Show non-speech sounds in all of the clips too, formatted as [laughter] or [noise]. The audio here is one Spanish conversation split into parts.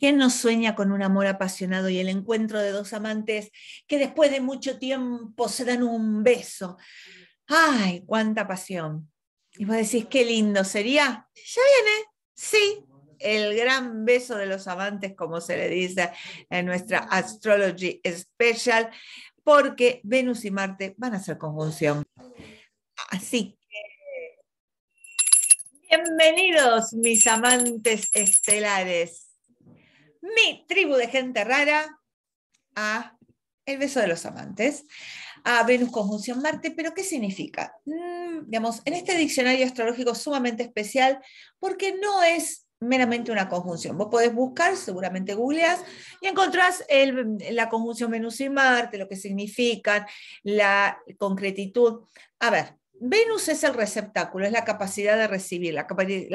¿Quién no sueña con un amor apasionado y el encuentro de dos amantes que después de mucho tiempo se dan un beso? ¡Ay, cuánta pasión! Y vos decís, qué lindo sería. Ya viene, sí, el gran beso de los amantes, como se le dice en nuestra Astrology Special, porque Venus y Marte van a ser conjunción. Así que, bienvenidos mis amantes estelares mi tribu de gente rara, a El beso de los amantes, a Venus conjunción Marte, pero ¿qué significa? Mm, digamos, en este diccionario astrológico sumamente especial, porque no es meramente una conjunción. Vos podés buscar, seguramente googleás, y encontrás el, la conjunción Venus y Marte, lo que significan, la concretitud. A ver, Venus es el receptáculo, es la capacidad de recibir, la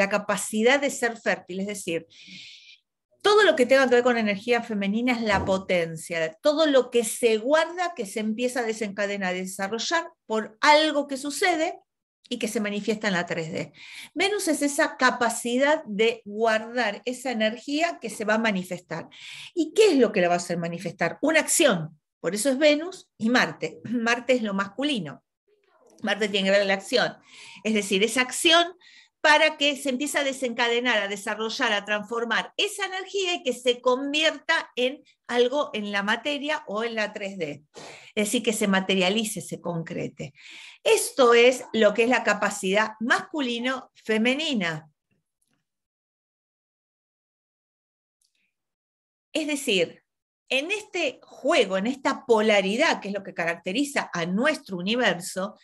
capacidad de ser fértil, es decir, todo lo que tenga que ver con energía femenina es la potencia, todo lo que se guarda, que se empieza a desencadenar, a desarrollar por algo que sucede y que se manifiesta en la 3D. Venus es esa capacidad de guardar esa energía que se va a manifestar. ¿Y qué es lo que la va a hacer manifestar? Una acción. Por eso es Venus y Marte. Marte es lo masculino. Marte tiene que ver la acción. Es decir, esa acción para que se empiece a desencadenar, a desarrollar, a transformar esa energía y que se convierta en algo en la materia o en la 3D. Es decir, que se materialice, se concrete. Esto es lo que es la capacidad masculino-femenina. Es decir, en este juego, en esta polaridad que es lo que caracteriza a nuestro universo,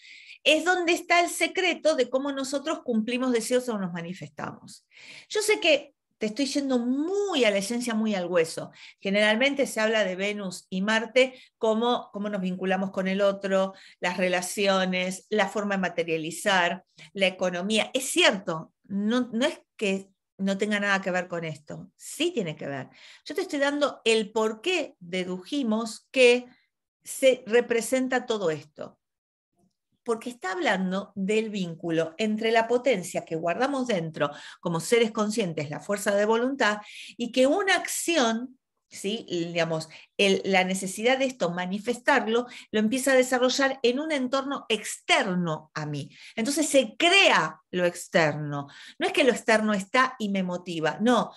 es donde está el secreto de cómo nosotros cumplimos deseos o nos manifestamos. Yo sé que te estoy yendo muy a la esencia, muy al hueso. Generalmente se habla de Venus y Marte como cómo nos vinculamos con el otro, las relaciones, la forma de materializar, la economía. Es cierto, no, no es que no tenga nada que ver con esto, sí tiene que ver. Yo te estoy dando el por qué dedujimos que se representa todo esto porque está hablando del vínculo entre la potencia que guardamos dentro como seres conscientes, la fuerza de voluntad, y que una acción ¿Sí? digamos, la necesidad de esto, manifestarlo, lo empieza a desarrollar en un entorno externo a mí. Entonces se crea lo externo. No es que lo externo está y me motiva, no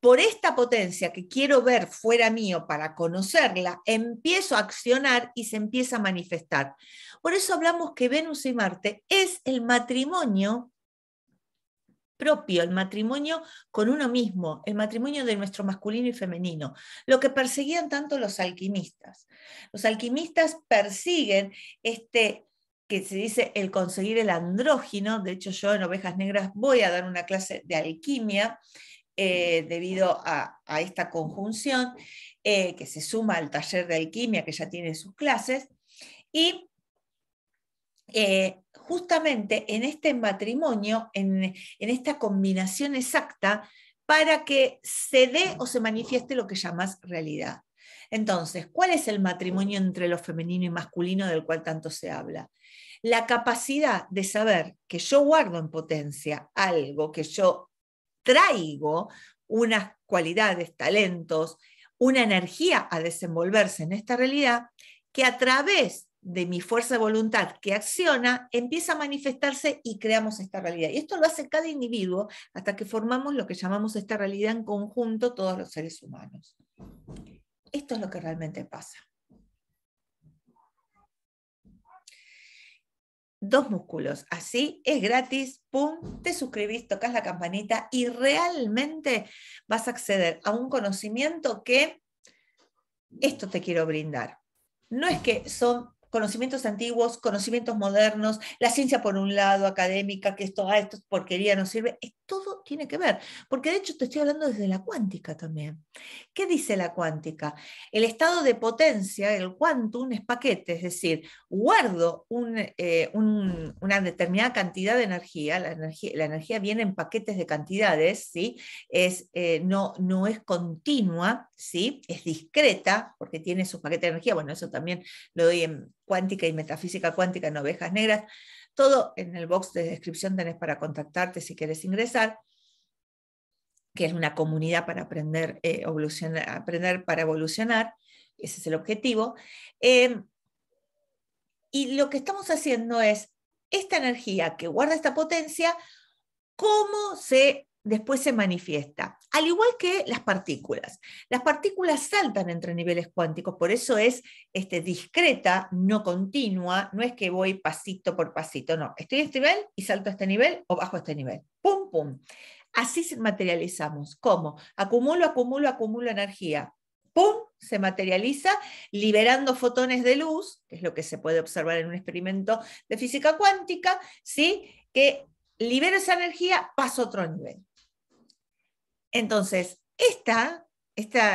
por esta potencia que quiero ver fuera mío para conocerla, empiezo a accionar y se empieza a manifestar. Por eso hablamos que Venus y Marte es el matrimonio propio, el matrimonio con uno mismo, el matrimonio de nuestro masculino y femenino, lo que perseguían tanto los alquimistas. Los alquimistas persiguen este que se dice el conseguir el andrógino, de hecho yo en Ovejas Negras voy a dar una clase de alquimia eh, debido a, esta conjunción, eh, que se suma al taller de alquimia que ya tiene sus clases. Y eh, justamente en este matrimonio, en, en, esta combinación exacta, para que se dé o se manifieste lo que llamas realidad. Entonces, ¿cuál es el matrimonio entre lo femenino y masculino del cual tanto se habla? La capacidad de saber que yo guardo en potencia algo que yo traigo unas cualidades, talentos, una energía a desenvolverse en esta realidad que a través de mi fuerza de voluntad que acciona, empieza a manifestarse y creamos esta realidad. Y esto lo hace cada individuo hasta que formamos lo que llamamos esta realidad en conjunto todos los seres humanos. Esto es lo que realmente pasa. dos músculos. Así es gratis, pum, te suscribís, tocas la campanita y realmente vas a acceder a un conocimiento que esto te quiero brindar. No es que son conocimientos antiguos, conocimientos modernos, la ciencia por un lado, académica, que esto, a ah, esto es porquería, no sirve, es, todo tiene que ver, porque de hecho te estoy hablando desde la cuántica también. ¿Qué dice la cuántica? El estado de potencia, el quantum, es paquete, es decir, guardo eh, una determinada cantidad de energía, la energía, la energía viene en paquetes de cantidades, ¿sí? es, eh, no, no es continua, ¿sí? es discreta, porque tiene su paquete de energía, bueno, eso también lo doy en, cuántica y metafísica cuántica en ovejas negras. Todo en el box de descripción tenés para contactarte si quieres ingresar, que es una comunidad para aprender, eh, aprender para evolucionar. Ese es el objetivo. Em, y lo que estamos haciendo es esta energía que guarda esta potencia, cómo se después se manifiesta. Al igual que las partículas. Las partículas saltan entre niveles cuánticos, por eso es este, discreta, no continua, no es que voy pasito por pasito, no, estoy a este nivel y salto a este nivel o bajo a este nivel. Pum, pum. Así se materializamos. ¿Cómo? Acumulo, acumulo, acumulo energía. ¡Pum! se materializa liberando fotones de luz, que es lo que se puede observar en un experimento de física cuántica, ¿sí? que libera esa energía, pasa a otro nivel. Entonces, esta,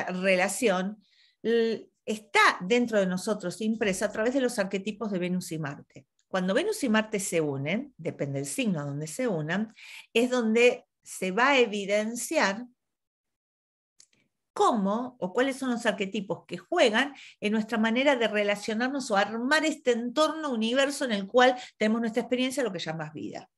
relación está dentro de nosotros impresa a través de los arquetipos de Venus y Marte. Cuando Venus y Marte se unen, depende del signo a donde se unan, es donde se va a evidenciar cómo o cuáles son los arquetipos que juegan en nuestra manera de relacionarnos o armar este entorno, universo en el cual tenemos nuestra experiencia, lo que llamas vida.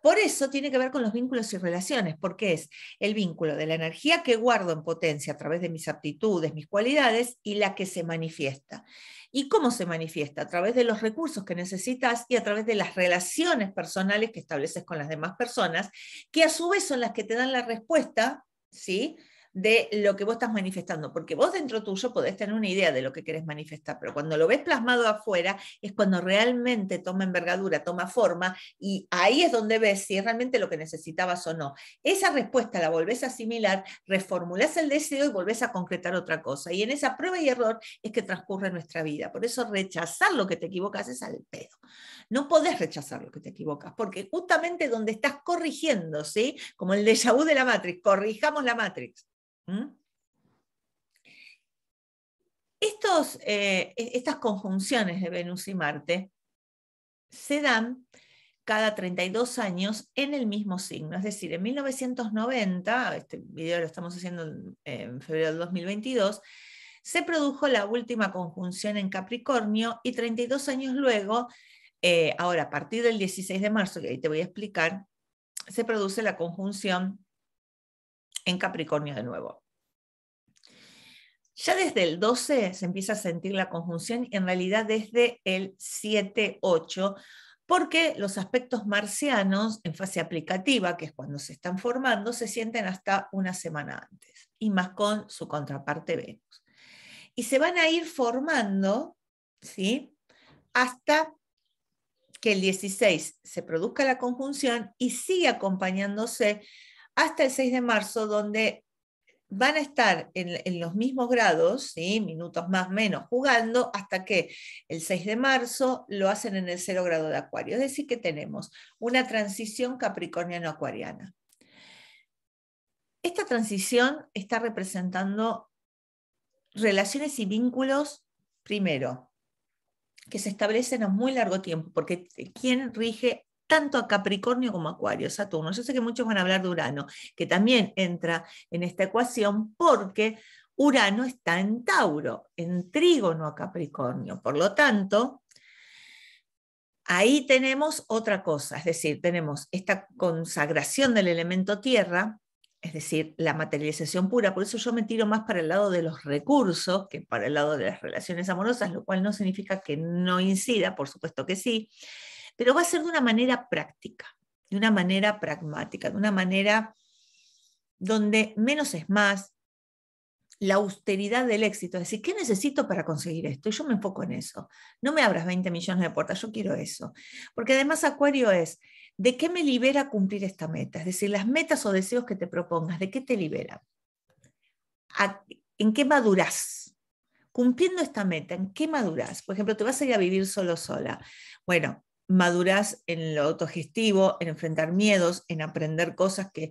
Por eso tiene que ver con los vínculos y relaciones, porque es el vínculo de la energía que guardo en potencia a través de mis aptitudes, mis cualidades y la que se manifiesta. ¿Y cómo se manifiesta? A través de los recursos que necesitas y a través de las relaciones personales que estableces con las demás personas, que a su vez son las que te dan la respuesta, ¿sí? de lo que vos estás manifestando, porque vos dentro tuyo podés tener una idea de lo que querés manifestar, pero cuando lo ves plasmado afuera es cuando realmente toma envergadura, toma forma y ahí es donde ves si es realmente lo que necesitabas o no. Esa respuesta la volvés a asimilar, reformulás el deseo y volvés a concretar otra cosa. Y en esa prueba y error es que transcurre nuestra vida. Por eso rechazar lo que te equivocas es al pedo. No podés rechazar lo que te equivocas, porque justamente donde estás corrigiendo, ¿sí? Como el déjà vu de la Matrix, corrijamos la Matrix. ¿Mm? Estos, eh, e-, estas conjunciones de Venus y Marte se dan cada 32 años en el mismo signo. Es decir, en 1990, este video lo estamos haciendo en febrero de 2022, se produjo la última conjunción en Capricornio y 32 años luego, eh, ahora a partir del 16 de marzo, que ahí te voy a explicar, se produce la conjunción en Capricornio de nuevo. Ya desde el 12 se empieza a sentir la conjunción, y en realidad desde el 7-8, porque los aspectos marcianos en fase aplicativa, que es cuando se están formando, se sienten hasta una semana antes, y más con su contraparte Venus. Y se van a ir formando, ¿sí? Hasta que el 16 se produzca la conjunción y sigue acompañándose hasta el 6 de marzo, donde van a estar en, los mismos grados, minutos más menos, jugando, hasta que el 6 de marzo lo hacen en el cero grado de acuario. Es decir, que tenemos una transición capricorniano-acuariana. Esta transición está representando relaciones y vínculos, primero, que se establecen a muy largo tiempo, porque ¿quién rige tanto a Capricornio como a Acuario, Saturno. Yo sé que muchos van a hablar de Urano, que también entra en esta ecuación porque Urano está en Tauro, en trígono a Capricornio. Por lo tanto, ahí tenemos otra cosa, es decir, tenemos esta consagración del elemento tierra, es decir, la materialización pura. Por eso yo me tiro más para el lado de los recursos que para el lado de las relaciones amorosas, lo cual no significa que no incida, por supuesto que sí, pero va a ser de una manera práctica, de una manera pragmática, de una manera donde menos es más, la austeridad del éxito, es decir, ¿qué necesito para conseguir esto? Yo me enfoco en eso. No me abras 20 millones de puertas, yo quiero eso. Porque además Acuario es, ¿de qué me libera cumplir esta meta? Es decir, las metas o deseos que te propongas, ¿de qué te libera? ¿En qué maduras? Cumpliendo esta meta, ¿en qué maduras? Por ejemplo, te vas a ir a vivir solo sola. Bueno, maduras en lo autogestivo, en enfrentar miedos, en aprender cosas que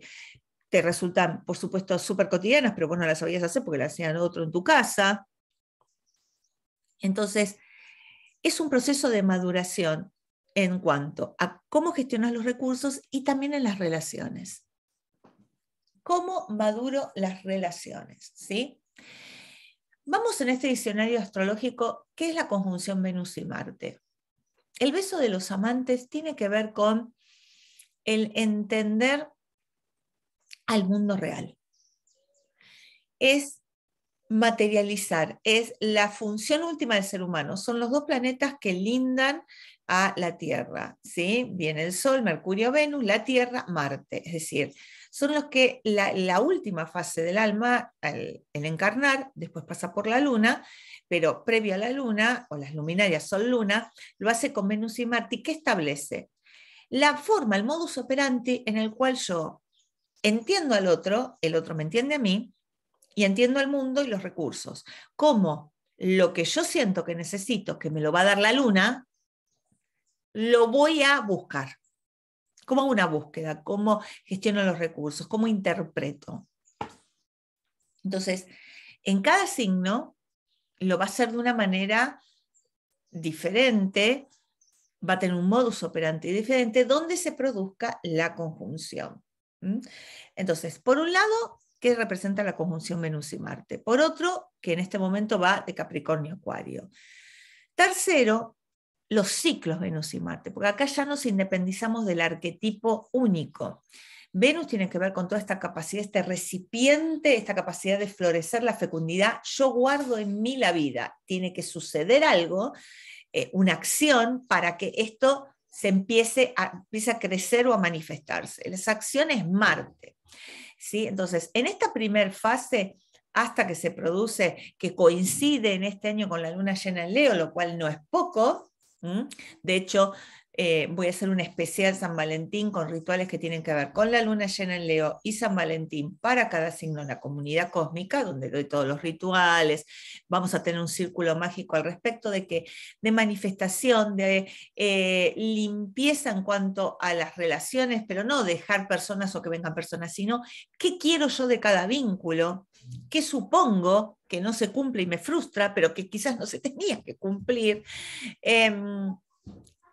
te resultan, por supuesto, súper cotidianas, pero vos no las sabías hacer porque las hacían otro en tu casa. Entonces, es un proceso de maduración en cuanto a cómo gestionas los recursos y también en las relaciones. ¿Cómo maduro las relaciones? Vamos en este diccionario astrológico, ¿qué es la conjunción Venus y Marte? el beso de los amantes tiene que ver con el entender al mundo real. Es materializar, es la función última del ser humano. Son los dos planetas que lindan a la Tierra. ¿sí? Viene el Sol, Mercurio, Venus, la Tierra, Marte. Es decir, son los que la, última fase del alma, el encarnar, después pasa por la luna, pero previo a la luna, o las luminarias son luna lo hace con Venus y Marte, que establece la forma, el modus operandi en el cual yo entiendo al otro, el otro me entiende a mí, y entiendo al mundo y los recursos. Cómo lo que yo siento que necesito, que me lo va a dar la luna, lo voy a buscar. ¿Cómo hago una búsqueda? ¿Cómo gestiono los recursos? ¿Cómo interpreto? Entonces, en cada signo lo va a hacer de una manera diferente, va a tener un modus operandi diferente donde se produzca la conjunción. Entonces, por un lado, que representa la conjunción Venus y Marte. Por otro, que en este momento va de Capricornio Acuario. Tercero, los ciclos Venus y Marte, porque acá ya nos independizamos del arquetipo único. Venus tiene que ver con toda esta capacidad, este recipiente, esta capacidad de florecer la fecundidad. Yo guardo en mí la vida. Tiene que suceder algo, eh, una acción, para que esto se empiece a, a crecer o a manifestarse. Esa acción es Marte. ¿sí? Entonces, en esta primera fase, hasta que se produce, que coincide en este año con la luna llena en Leo, lo cual no es poco, ¿Mm? De hecho, eh, voy a hacer un especial San Valentín con rituales que tienen que ver con la luna llena en Leo y San Valentín para cada signo en la comunidad cósmica, donde doy todos los rituales. Vamos a tener un círculo mágico al respecto de que de manifestación, de eh, limpieza en cuanto a las relaciones, pero no dejar personas o que vengan personas, sino qué quiero yo de cada vínculo, qué supongo que no se cumple y me frustra, pero que quizás no se [laughs] tenía que cumplir. Em,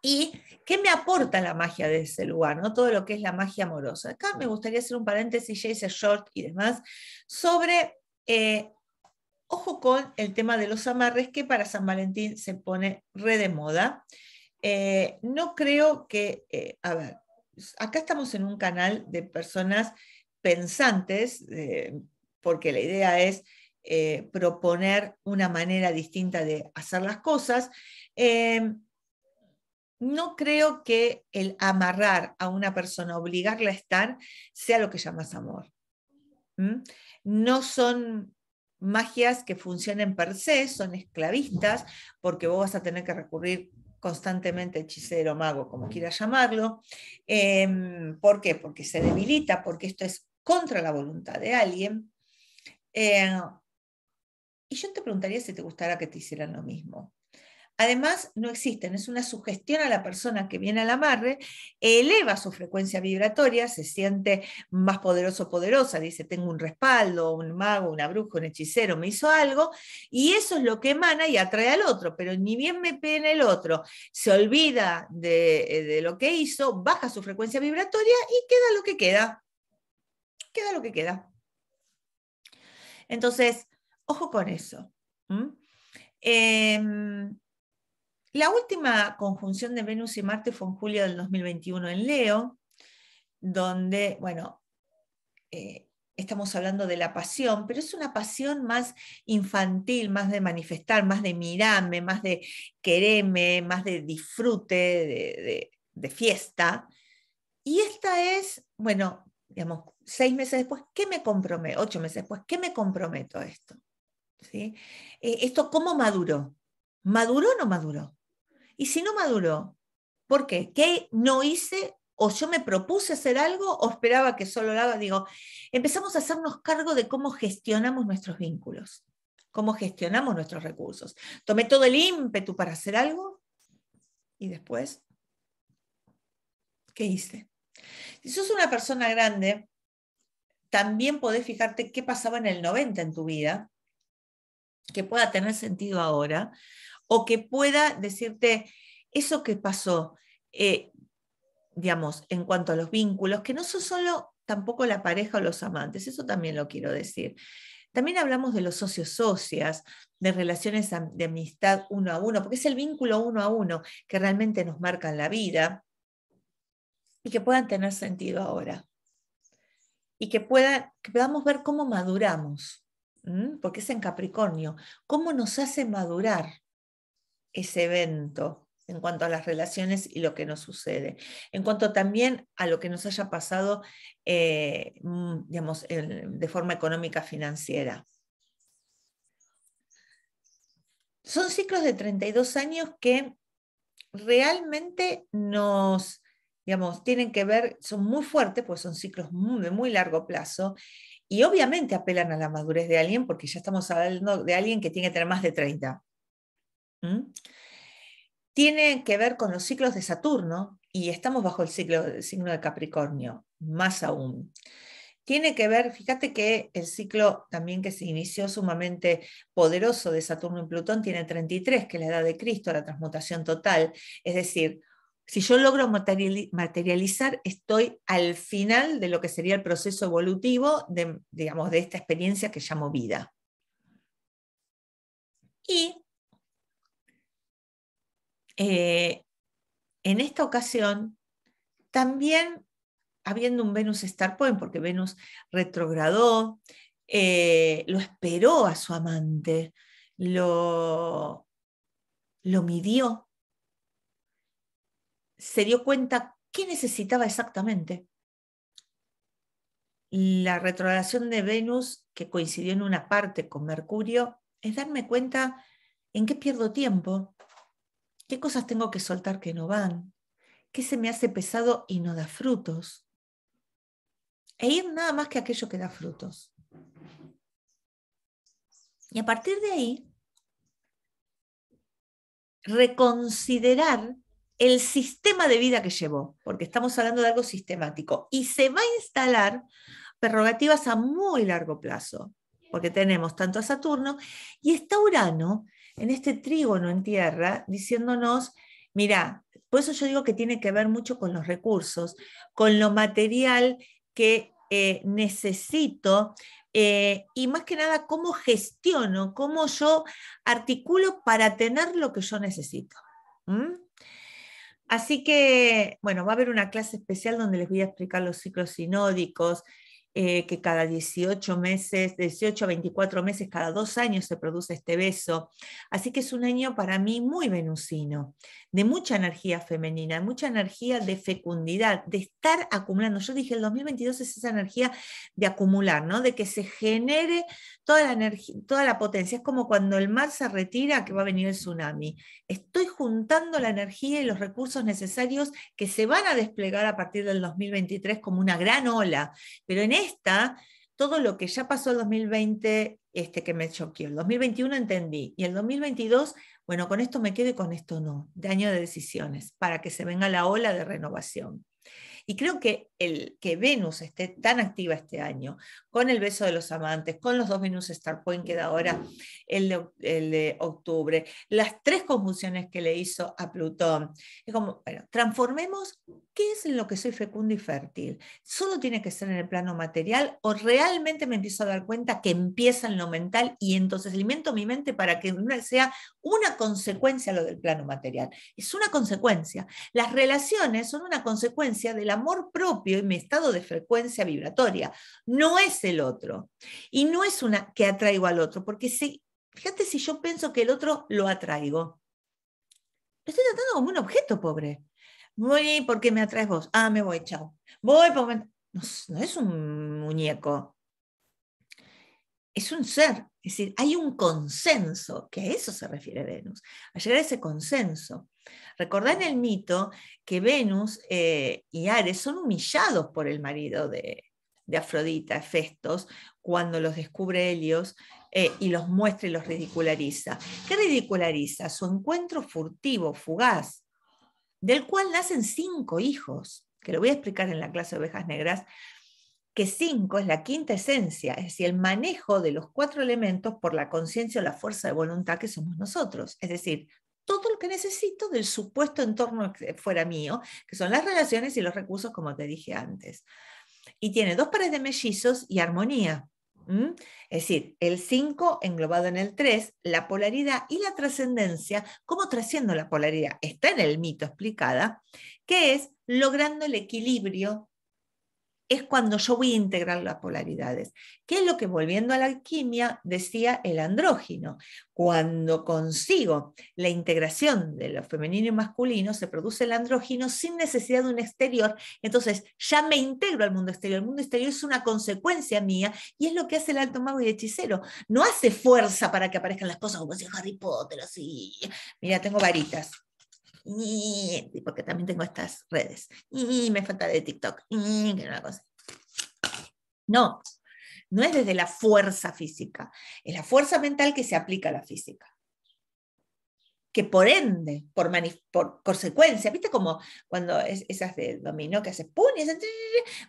¿Y qué me aporta la magia de ese lugar? ¿no? Todo lo que es la magia amorosa. Acá me gustaría hacer un paréntesis, ya short y demás, sobre, eh, ojo con el tema de los amarres, que para San Valentín se pone re de moda. Eh, no creo que, eh, a ver, acá estamos en un canal de personas pensantes, porque la idea es proponer una manera distinta de hacer las cosas no creo que el amarrar a una persona, obligarla a estar, sea lo que llamas amor. No son magias que funcionen per se, son esclavistas, porque vos vas a tener que recurrir constantemente hechicero, mago, como quieras llamarlo. Em, ¿Por qué? Porque se debilita, porque esto es contra la voluntad de alguien. Eh, y yo te preguntaría si te gustara que te hicieran lo mismo. Además, no existen, es una sugestión a la persona que viene al amarre, eleva su frecuencia vibratoria, se siente más poderoso, poderosa, dice, tengo un respaldo, un mago, una bruja, un hechicero, me hizo algo, y eso es lo que emana y atrae al otro, pero ni bien me en el otro, se olvida de, lo que hizo, baja su frecuencia vibratoria y queda lo que queda. Queda lo que queda. Entonces, ojo con eso. La última conjunción de Venus y Marte fue en julio del 2021 en Leo, donde, bueno, eh, estamos hablando de la pasión, pero es una pasión más infantil, más de manifestar, más de mirarme, más de quererme, más de disfrute, de, fiesta. Y esta es, bueno, digamos, seis meses después, ¿qué me comprometo? Ocho meses después, ¿qué me comprometo a esto? ¿Sí? Eh, ¿Esto cómo maduró? ¿Maduró o no maduró? Y si no maduró, ¿por qué? ¿Qué no hice? ¿O yo me propuse hacer algo o esperaba que solo lo haga? Digo, empezamos a hacernos cargo de cómo gestionamos nuestros vínculos, cómo gestionamos nuestros recursos. Tomé todo el ímpetu para hacer algo y después, ¿qué hice? Si sos una persona grande, también podés fijarte qué pasaba en el 90 en tu vida, que pueda tener sentido ahora, o que pueda decirte eso que pasó, eh, digamos, en cuanto a los vínculos, que no son solo tampoco la pareja o los amantes, eso también lo quiero decir. También hablamos de los socios socias, de relaciones de amistad uno a uno, porque es el vínculo uno a uno que realmente nos marca en la vida y que puedan tener sentido ahora. Y que, pueda, podamos ver cómo maduramos, porque es en Capricornio, cómo nos hace madurar ese evento en cuanto a las relaciones y lo que nos sucede. En cuanto también a lo que nos haya pasado, eh, mm, digamos, de forma económica financiera. Son ciclos de 32 años que realmente nos, digamos, tienen que ver, son muy fuertes, pues son ciclos muy, de muy largo plazo, y obviamente apelan a la madurez de alguien, porque ya estamos hablando de alguien que tiene que tener más de 30. Tiene que ver con los ciclos de Saturno y estamos bajo el, ciclo, del signo de Capricornio, más aún. Tiene que ver, fíjate que el ciclo también que se inició sumamente poderoso de Saturno y Plutón tiene 33, que es la edad de Cristo, la transmutación total. Es decir, si yo logro materializar, estoy al final de lo que sería el proceso evolutivo de, digamos, de esta experiencia que llamo vida. Y eh, en esta ocasión, también habiendo un Venus Star Point, porque Venus retrogradó, eh, lo esperó a su amante, lo, lo midió, se dio cuenta qué necesitaba exactamente. La retrogradación de Venus, que coincidió en una parte con Mercurio, es darme cuenta en qué pierdo tiempo, ¿Qué cosas tengo que soltar que no van? ¿Qué se me hace pesado y no da frutos? E ir nada más que aquello que da frutos. Y a partir de ahí, reconsiderar el sistema de vida que llevó, porque estamos hablando de algo sistemático, y se va a instalar prerrogativas a muy largo plazo, porque tenemos tanto a Saturno, y está Urano, en este trígono en tierra, diciéndonos, mira, por eso yo digo que tiene que ver mucho con los recursos, con lo material que eh, necesito eh, y más que nada cómo gestiono, cómo yo articulo para tener lo que yo necesito. Así que, bueno, va a haber una clase especial donde les voy a explicar los ciclos sinódicos, eh, que cada 18 meses, 18 a 24 meses, cada dos años se produce este beso. Así que es un año para mí muy venusino, de mucha energía femenina, de mucha energía de fecundidad, de estar acumulando. Yo dije, el 2022 es esa energía de acumular, ¿no? de que se genere toda la, energía, toda la potencia. Es como cuando el mar se retira que va a venir el tsunami. Estoy juntando la energía y los recursos necesarios que se van a desplegar a partir del 2023 como una gran ola. Pero en está todo lo que ya pasó el 2020, este que me choqueó. El 2021 entendí. Y el 2022, bueno, con esto me quedo y con esto no. De año de decisiones, para que se venga la ola de renovación. Y creo que el que Venus esté tan activa este año, con el beso de los amantes, con los dos Venus Star Point que da ahora el de, octubre, las tres conjunciones que le hizo a Plutón. Es como, bueno, transformemos qué es en lo que soy fecundo y fértil. ¿Solo tiene que ser en el plano material o realmente me empiezo a dar cuenta que empieza en lo mental y entonces alimento mi mente para que sea una consecuencia lo del plano material? Es una consecuencia. Las relaciones son una consecuencia del amor propio en mi estado de frecuencia vibratoria. No es el otro. Y no es una que atraigo al otro, porque si, fíjate si yo pienso que el otro lo atraigo. estoy tratando como un objeto, pobre. Voy porque me atraes vos. Ah, me voy, chao. Voy No, no es un muñeco. Es un ser. Es decir, hay un consenso, que a eso se refiere Venus, a llegar a ese consenso. Recordá en el mito que Venus eh, y Ares son humillados por el marido de, Afrodita, Festos, cuando los descubre Helios eh, y los muestra y los ridiculariza. ¿Qué ridiculariza? Su encuentro furtivo, fugaz, del cual nacen cinco hijos, que lo voy a explicar en la clase de ovejas negras, que cinco es la quinta esencia, es decir, el manejo de los cuatro elementos por la conciencia o la fuerza de voluntad que somos nosotros. Es decir, todo lo que necesito del supuesto entorno fuera mío, que son las relaciones y los recursos, como te dije antes. Y tiene dos pares de mellizos y armonía. Es decir, el 5 englobado en el 3, la polaridad y la trascendencia, ¿cómo trasciendo la polaridad? Está en el mito explicada, que es logrando el equilibrio es cuando yo voy a integrar las polaridades. ¿Qué es lo que volviendo a la alquimia decía el andrógeno? Cuando consigo la integración de lo femenino y masculino, se produce el andrógeno sin necesidad de un exterior. Entonces ya me integro al mundo exterior. El mundo exterior es una consecuencia mía y es lo que hace el alto mago y el hechicero. No hace fuerza para que aparezcan las cosas como si Harry Potter, así. Mira, tengo varitas porque también tengo estas redes, y me falta de TikTok, No, no es desde la fuerza física, es la fuerza mental que se aplica a la física. Que por ende, por, por consecuencia, ¿viste como cuando es, esas de dominó que haces pun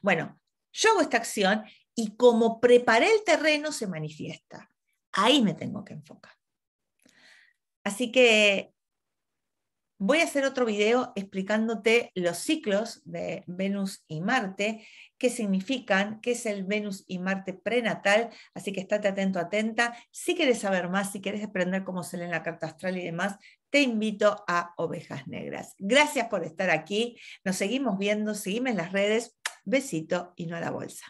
Bueno, yo hago esta acción y como preparé el terreno se manifiesta. Ahí me tengo que enfocar. Así que Voy a hacer otro video explicándote los ciclos de Venus y Marte, qué significan, qué es el Venus y Marte prenatal, así que estate atento, atenta. Si quieres saber más, si quieres aprender cómo se lee la carta astral y demás, te invito a Ovejas Negras. Gracias por estar aquí, nos seguimos viendo, seguime en las redes, besito y no a la bolsa.